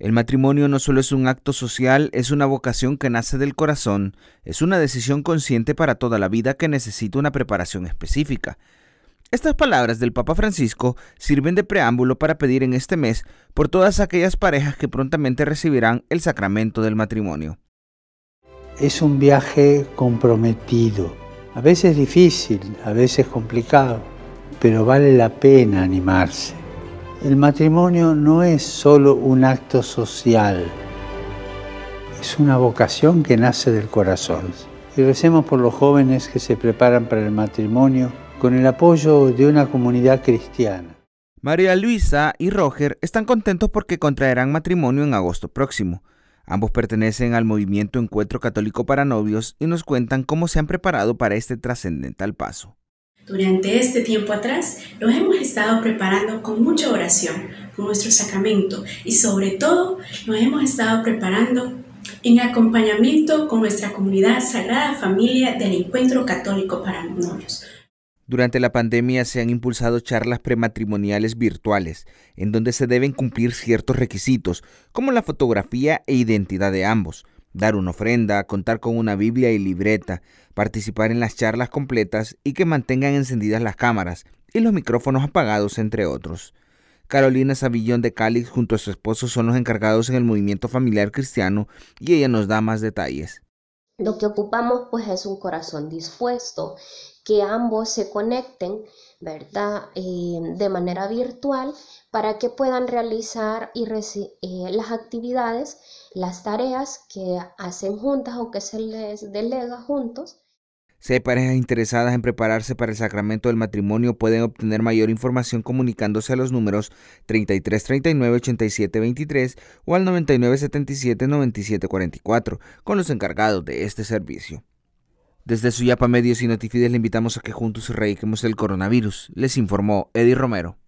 El matrimonio no solo es un acto social, es una vocación que nace del corazón, es una decisión consciente para toda la vida que necesita una preparación específica. Estas palabras del Papa Francisco sirven de preámbulo para pedir en este mes por todas aquellas parejas que prontamente recibirán el sacramento del matrimonio. Es un viaje comprometido, a veces difícil, a veces complicado, pero vale la pena animarse el matrimonio no es solo un acto social, es una vocación que nace del corazón. Y recemos por los jóvenes que se preparan para el matrimonio con el apoyo de una comunidad cristiana. María Luisa y Roger están contentos porque contraerán matrimonio en agosto próximo. Ambos pertenecen al movimiento Encuentro Católico para Novios y nos cuentan cómo se han preparado para este trascendental paso. Durante este tiempo atrás los hemos estado preparando con mucha oración, con nuestro sacramento y sobre todo nos hemos estado preparando en acompañamiento con nuestra comunidad Sagrada Familia del Encuentro Católico para Novios. Durante la pandemia se han impulsado charlas prematrimoniales virtuales, en donde se deben cumplir ciertos requisitos, como la fotografía e identidad de ambos dar una ofrenda, contar con una Biblia y libreta, participar en las charlas completas y que mantengan encendidas las cámaras y los micrófonos apagados, entre otros. Carolina Savillón de Cáliz junto a su esposo son los encargados en el movimiento familiar cristiano y ella nos da más detalles. Lo que ocupamos pues es un corazón dispuesto que ambos se conecten, ¿verdad? Eh, de manera virtual para que puedan realizar eh, las actividades, las tareas que hacen juntas o que se les delega juntos. Si hay parejas interesadas en prepararse para el sacramento del matrimonio, pueden obtener mayor información comunicándose a los números 33398723 o al 99779744 con los encargados de este servicio. Desde yapa Medios y Notifides le invitamos a que juntos erradiquemos el coronavirus, les informó Eddie Romero.